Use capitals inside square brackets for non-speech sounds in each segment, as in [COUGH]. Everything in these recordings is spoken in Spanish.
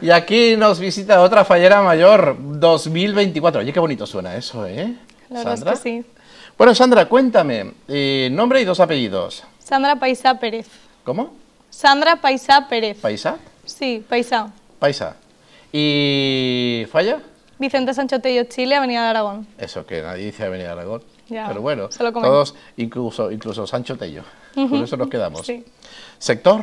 Y aquí nos visita otra fallera mayor, 2024. Oye, qué bonito suena eso, ¿eh? Bueno, Sandra, cuéntame, eh, nombre y dos apellidos. Sandra Paisa Pérez. ¿Cómo? Sandra Paisa Pérez. ¿Paisa? Sí, Paisa. Paisa. ¿Y falla? Vicente Sancho Tello, Chile, Avenida de Aragón. Eso que nadie dice Avenida de Aragón. Pero bueno, todos, incluso, incluso Sancho Tello. Con eso nos quedamos. Sector.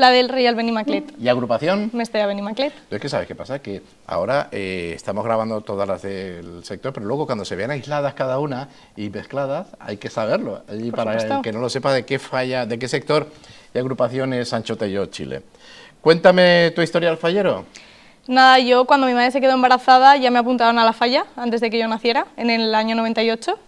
La del Real Benimaclet. ¿Y agrupación? Mestalla Benimaclet. Es que sabes qué pasa, que ahora eh, estamos grabando todas las del sector, pero luego cuando se vean aisladas cada una y mezcladas, hay que saberlo. Y para el que no lo sepa de qué falla, de qué sector y agrupación es Sancho Tello Chile. Cuéntame tu historia al fallero. Nada, yo cuando mi madre se quedó embarazada ya me apuntaron a la falla antes de que yo naciera, en el año 98.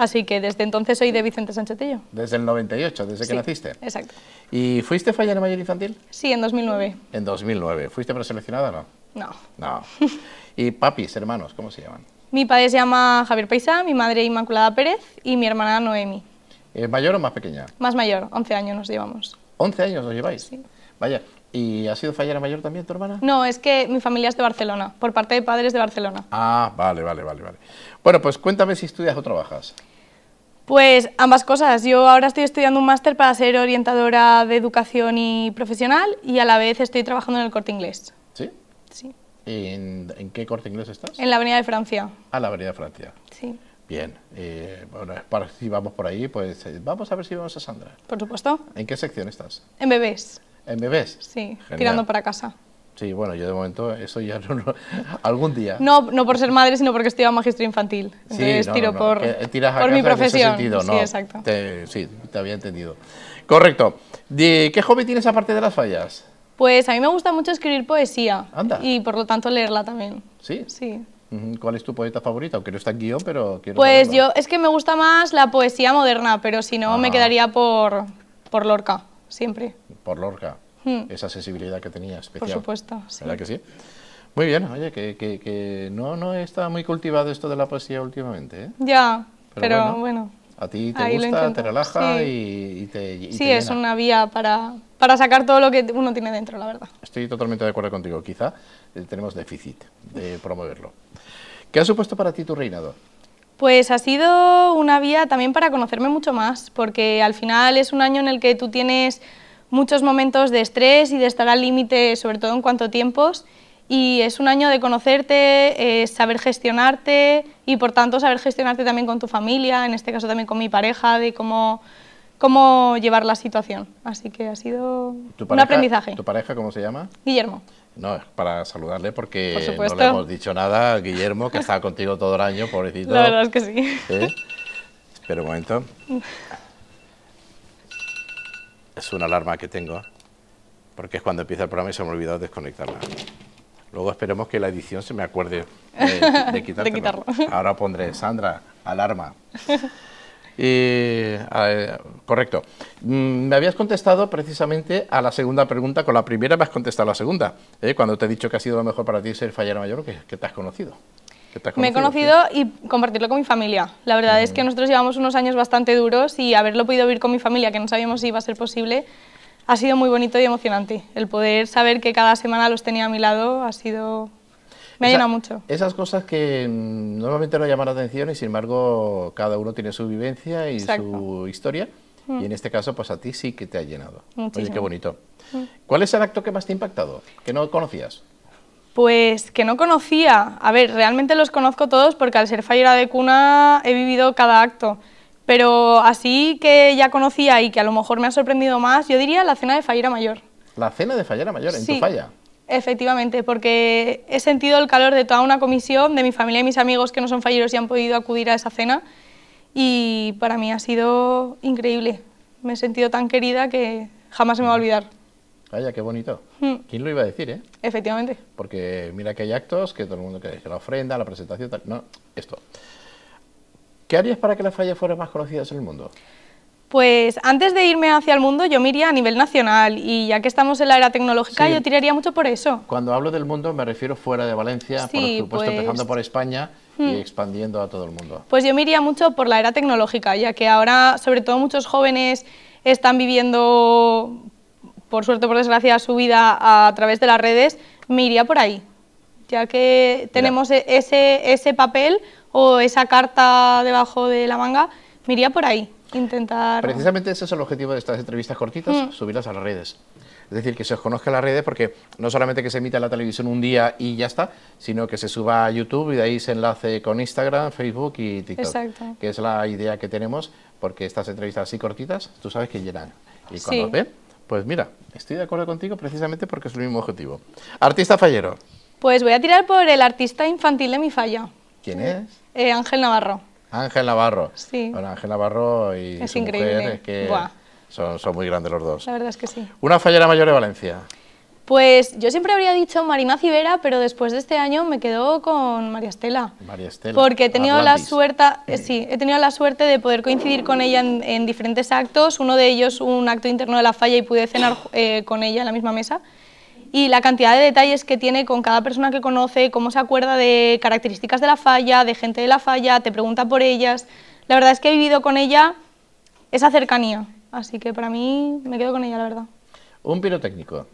Así que desde entonces soy de Vicente Sanchetillo. Desde el 98, desde que naciste. Exacto. ¿Y fuiste fallera mayor infantil? Sí, en 2009. En 2009. ¿Fuiste preseleccionada o no? No. No. [LAUGHS] ¿Y papis, hermanos, cómo se llaman? Mi padre se llama Javier Paisa... mi madre Inmaculada Pérez y mi hermana Noemi. ¿Es mayor o más pequeña? Más mayor, 11 años nos llevamos. ¿11 años nos lleváis? Sí. Vaya, ¿y ha sido fallera mayor también tu hermana? No, es que mi familia es de Barcelona, por parte de padres de Barcelona. Ah, vale, vale, vale. vale. Bueno, pues cuéntame si estudias o trabajas. Pues ambas cosas. Yo ahora estoy estudiando un máster para ser orientadora de educación y profesional y a la vez estoy trabajando en el corte inglés. ¿Sí? Sí. ¿En, qué corte inglés estás? En la Avenida de Francia. Ah, la Avenida de Francia. Sí. Bien. Eh, bueno, para, si vamos por ahí, pues eh, vamos a ver si vamos a Sandra. Por supuesto. ¿En qué sección estás? En bebés. ¿En bebés? Sí, tirando para casa. Sí, bueno, yo de momento eso ya no... algún día. No, no por ser madre, sino porque estudiaba magistro infantil. Entonces no, tiro por, tiras por mi profesión. En sí, exacto. Te, sí, te había entendido. Correcto. ¿De ¿Qué hobby tienes aparte de las fallas? Pues a mí me gusta mucho escribir poesía. Anda. Y por lo tanto leerla también. ¿Sí? Sí. ¿Cuál es tu poeta favorita? Aunque no está en guión, pero quiero Pues yo, es que me gusta más la poesía moderna, pero si no me quedaría por, por Lorca, siempre. Por Lorca. Mm. esa sensibilidad que tenía especial. Por supuesto, sí. que sí? Muy bien, oye, que, no, no está muy cultivado esto de la poesía últimamente, ¿eh? Ya, pero, bueno, A ti te gusta, te relaja y, te y Sí, es una vía para, para sacar todo lo que uno tiene dentro, la verdad. Estoy totalmente de acuerdo contigo. Quizá eh, tenemos déficit de promoverlo. ¿Qué ha supuesto para ti tu reinado? Pues ha sido una vía también para conocerme mucho más, porque al final es un año en el que tú tienes muchos momentos de estrés y de estar al límite, sobre todo en cuanto a tiempos. Y es un año de conocerte, eh, saber gestionarte y por tanto saber gestionarte también con tu familia, en este caso también con mi pareja, de cómo, cómo llevar la situación. Así que ha sido un aprendizaje. ¿Tu pareja cómo se llama? Guillermo. No, es para saludarle porque no le hemos dicho nada a Guillermo, que está contigo todo el año, [LAUGHS] pobrecito. La verdad es que sí. ¿Eh? Espera un momento. [LAUGHS] Es una alarma que tengo, porque es cuando empieza el programa y se me ha olvidado desconectarla. Luego esperemos que la edición se me acuerde de, [LAUGHS] quitarla. quitarlo. Ahora pondré Sandra, alarma. correcto. Mm, me habías contestado precisamente a la segunda pregunta, con la primera me has contestado a la segunda, ¿eh? cuando te he dicho que ha sido lo mejor para ti ser fallera mayor que, que te has conocido. Me he conocido y compartirlo con mi familia. La verdad es que nosotros llevamos unos años bastante duros y haberlo podido vivir con mi familia, que no sabíamos si iba a ser posible, ha sido muy bonito y emocionante. El poder saber que cada semana los tenía a mi lado ha sido... Me ha llenado mucho. Esas cosas que normalmente no llaman la atención y sin embargo cada uno tiene su vivencia y su historia. Y mm. en este caso, pues a ti sí que te ha llenado. Muchísimo. qué bonito. Mm. ¿Cuál es el acto que más te ha impactado? Que no conocías. Pues que no conocía. A ver, realmente los conozco todos porque al ser fallera de cuna he vivido cada acto. Pero así que ya conocía y que a lo mejor me ha sorprendido más, yo diría la cena de fallera mayor. ¿La cena de fallera mayor en tu falla? Efectivamente, porque he sentido el calor de toda una comisión, de mi familia y mis amigos que no son falleros y han podido acudir a esa cena. Y para mí ha sido increíble. Me he sentido tan querida que jamás se me va a olvidar. Vaya, qué bonito. Hmm. ¿Quién lo iba a decir, eh? Efectivamente. Porque mira que hay actos que todo el mundo quiere, que la ofrenda, la presentación, tal. No, esto. ¿Qué harías para que las fallas fueran más conocidas en el mundo? Pues antes de irme hacia el mundo, yo me a nivel nacional y ya que estamos en la era tecnológica, yo tiraría mucho por eso. Cuando hablo del mundo, me refiero fuera de Valencia, por supuesto, empezando pues por España y hmm. expandiendo a todo el mundo. Pues yo me iría mucho por la era tecnológica, ya que ahora, sobre todo, muchos jóvenes están viviendo por suerte, por desgracia, subida a través de las redes, me iría por ahí, ya que tenemos e-, ese, ese papel o esa carta debajo de la manga, me iría por ahí, intentar... Precisamente ese es el objetivo de estas entrevistas cortitas, mm. subirlas a las redes. Es decir, que se os conozca las redes porque no solamente que se emita en la televisión un día y ya está, sino que se suba a YouTube y de ahí se enlace con Instagram, Facebook y TikTok. Que es la idea que tenemos porque estas entrevistas así cortitas, tú sabes que llenan. Y cuando ven, pues mira, estoy de acuerdo contigo precisamente porque es el mismo objetivo. Artista fallero. Pues voy a tirar por el artista infantil de mi falla. ¿Quién es? Eh, Ángel Navarro. Ángel Navarro. Sí. Ángel Navarro y es increíble. son, son, muy grandes los dos. La verdad es que sí. Una fallera mayor de Valencia. Pues yo siempre habría dicho Marina Civera, pero después de este año me quedo con María Estela. María Estela. Porque he tenido la suerte, eh, he tenido la suerte de poder coincidir con ella en, diferentes actos. Uno de ellos un acto interno de la falla y pude cenar eh, con ella en la misma mesa. Y la cantidad de detalles que tiene con cada persona que conoce, cómo se acuerda de características de la falla, de gente de la falla, te pregunta por ellas. La verdad es que he vivido con ella esa cercanía. Así que para mí me quedo con ella, la verdad. Un pirotécnico.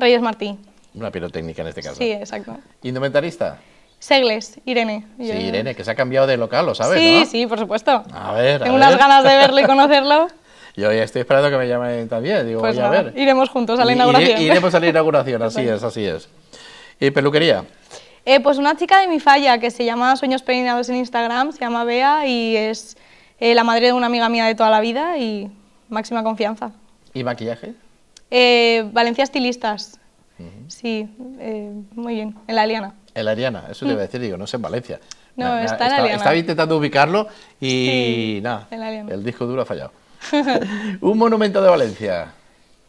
Reyes Martín, Una pirotecnica en este caso. Sí, exacto. ¿Indumentarista? Segles, Irene. Sí, Irene, que se ha cambiado de local, lo sabes, Sí, sí, por supuesto. A ver, Tengo unas ganas de verle y [LAUGHS] conocerlo. Yo ya estoy esperando que me llamen también, digo, pues a ver. Iremos juntos a la inauguración. iremos a la inauguración, así es, así es. ¿Y peluquería? Eh, pues una chica de mi falla que se llama Sueños Peinados en Instagram, se llama Bea y es eh, la madre de una amiga mía de toda la vida y máxima confianza. ¿Y maquillaje? Eh, Valencia Estilistas. Sí, eh, muy bien. En la El En la eso te iba a mm. decir, digo, no sé en Valencia. No, está, en la Estaba intentando ubicarlo y nada, el disco duro ha fallado. [LAUGHS] Un monumento de Valencia.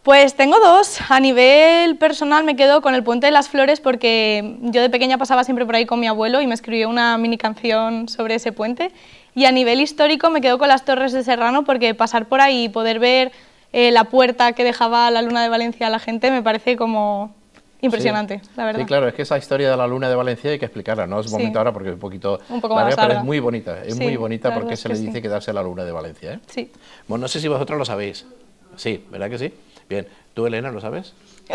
Pues tengo dos. A nivel personal me quedo con el Puente de las Flores porque yo de pequeña pasaba siempre por ahí con mi abuelo y me escribió una mini canción sobre ese puente. Y a nivel histórico me quedo con las Torres de Serrano porque pasar por ahí y poder ver eh, la puerta que dejaba la Luna de Valencia a la gente me parece como impresionante, la verdad. Sí, claro, es que esa historia de la Luna de Valencia hay que explicarla, no es un momento ahora porque es un poquito pero es muy bonita, es muy bonita porque se le dice quedarse la Luna de Valencia. ¿eh? Sí. Bueno, no sé si vosotros lo sabéis. Sí, ¿verdad que sí? Bien, ¿tú Elena lo sabes? [LAUGHS]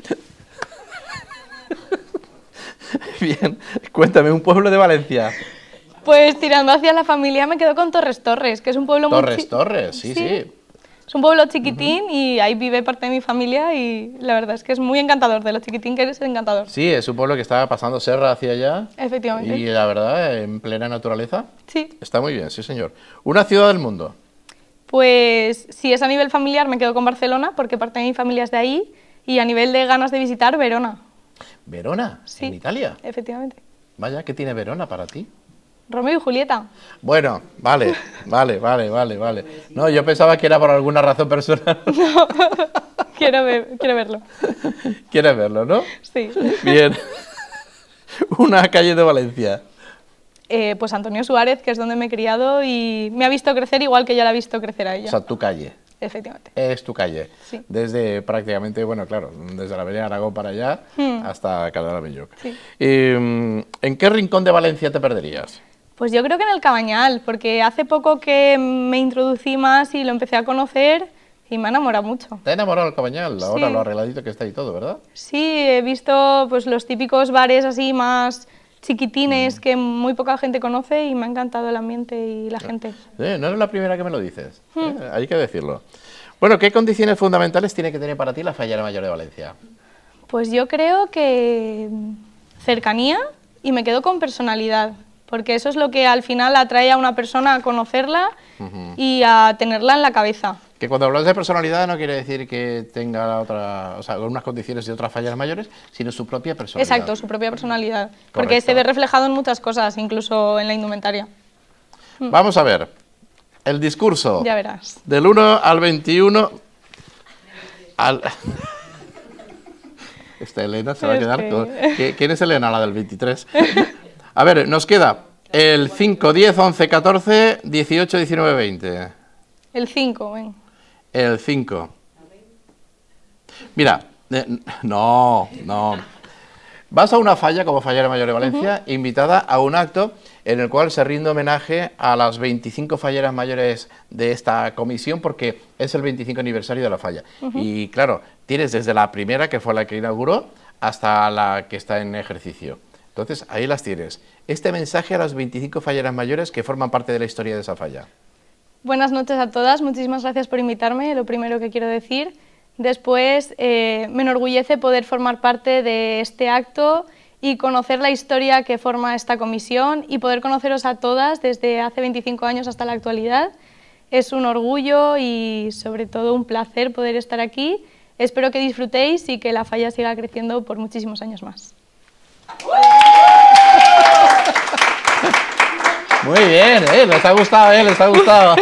[LAUGHS] Bien, cuéntame un pueblo de Valencia. Pues tirando hacia la familia me quedo con Torres Torres, que es un pueblo muy... Torres, Torres, sí, sí. Es un pueblo chiquitín y ahí vive parte de mi familia y la verdad es que es muy encantador, de los chiquitín que eres encantador. Sí, es un pueblo que está pasando serra hacia allá. Efectivamente. Y la verdad, en plena naturaleza. Sí. Está muy bien, sí señor. ¿Una ciudad del mundo? Pues si es a nivel familiar me quedo con Barcelona porque parte de mi familia es de ahí y a nivel de ganas de visitar, Verona. ¿Verona? Sí. ¿En Italia? Efectivamente. Vaya, ¿qué tiene Verona para ti? Romeo y Julieta. Bueno, vale, [LAUGHS] vale, vale, vale, vale. No, yo pensaba que era por alguna razón personal. [LAUGHS] No, quiero, ver, quiero verlo. [LAUGHS] ¿Quieres verlo, no? Sí. Bien. Una calle de Valencia. Eh, pues Antonio Suárez, que es donde me he criado y me ha visto crecer igual que ella la ha visto crecer a ella. O sea, tu calle. Efectivamente. Es tu calle. Sí. Desde prácticamente, bueno, claro, desde la Avenida Aragón para allá hmm. hasta de Belloc. Em, ¿En qué rincón de Valencia te perderías? Pues yo creo que en el Cabañal, porque hace poco que me introducí más y lo empecé a conocer y me ha enamorado mucho. Te ha enamorado el Cabañal, ahora lo arregladito que está y todo, ¿verdad? Sí, he visto pues los típicos bares así más chiquitines mm. que muy poca gente conoce y me ha encantado el ambiente y la ah. gente. Eh, no eres la primera que me lo dices, hmm. ¿eh? hay que decirlo. Bueno, ¿qué condiciones fundamentales tiene que tener para ti la Fallera Mayor de Valencia? Pues yo creo que cercanía y me quedo con personalidad porque eso es lo que al final atrae a una persona a conocerla y a tenerla en la cabeza. Que cuando hablas de personalidad no quiere decir que tenga otra, o sea, unas condiciones y otras fallas mayores, sino su propia personalidad. Exacto, su propia personalidad, porque se ve reflejado en muchas cosas, incluso en la indumentaria. Mm. Vamos a ver, el discurso. Ya verás. Del 1 al 21 [LAUGHS] Esta Elena se va a quedar... Con... ¿Quién es Elena, la del 23? [LAUGHS] A ver, nos queda el 5, 10, 11, 14, 18, 19, 20. El 5, ven. El 5. Mira, eh, no, no. Vas a una falla como fallera Mayor de Valencia, invitada a un acto en el cual se rinde homenaje a las 25 falleras mayores de esta comisión porque es el 25 aniversario de la falla. Y claro, tienes desde la primera, que fue la que inauguró, hasta la que está en ejercicio. Entonces, ahí las tienes. Este mensaje a las 25 falleras mayores que forman parte de la historia de esa falla. Buenas noches a todas, muchísimas gracias por invitarme, lo primero que quiero decir. Después, eh, me enorgullece poder formar parte de este acto y conocer la historia que forma esta comisión y poder conoceros a todas desde hace 25 años hasta la actualidad. Es un orgullo y sobre todo un placer poder estar aquí. Espero que disfrutéis y que la falla siga creciendo por muchísimos años más. Muy bien, ¿eh? les ha gustado, ¿eh? les ha gustado.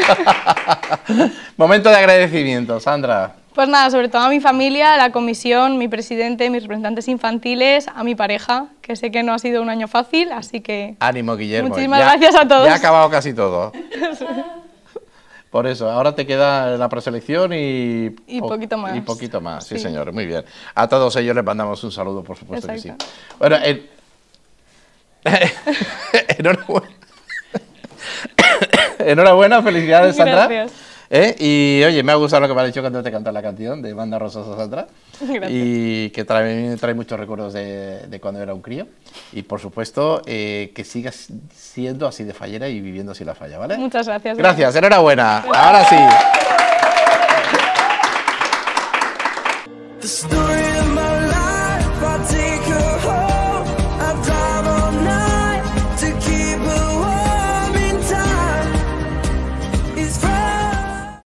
[LAUGHS] Momento de agradecimiento, Sandra. Pues nada, sobre todo a mi familia, a la comisión, mi presidente, mis representantes infantiles, a mi pareja, que sé que no ha sido un año fácil, así que... Ánimo, Guillermo. Muchísimas gracias a todos. Ya ha acabado casi todo. [LAUGHS] Por eso, ahora te queda la preselección y... Y poquito más. Y poquito más, sí, señor, muy bien. A todos ellos les mandamos un saludo, por supuesto que sí. Bueno, el, [LAUGHS] Enhorabuena. [COUGHS] Enhorabuena, felicidades, Sandra. Eh, y oye, me ha gustado lo que me has dicho cuando te cantas la canción de Banda Rososa Sandra. Y que trae, trae muchos recuerdos de, cuando era un crío. Y por supuesto, eh, que sigas siendo así de fallera y viviendo así la falla, ¿vale? Muchas gracias. Gracias, gracias. enhorabuena. Ahora sí.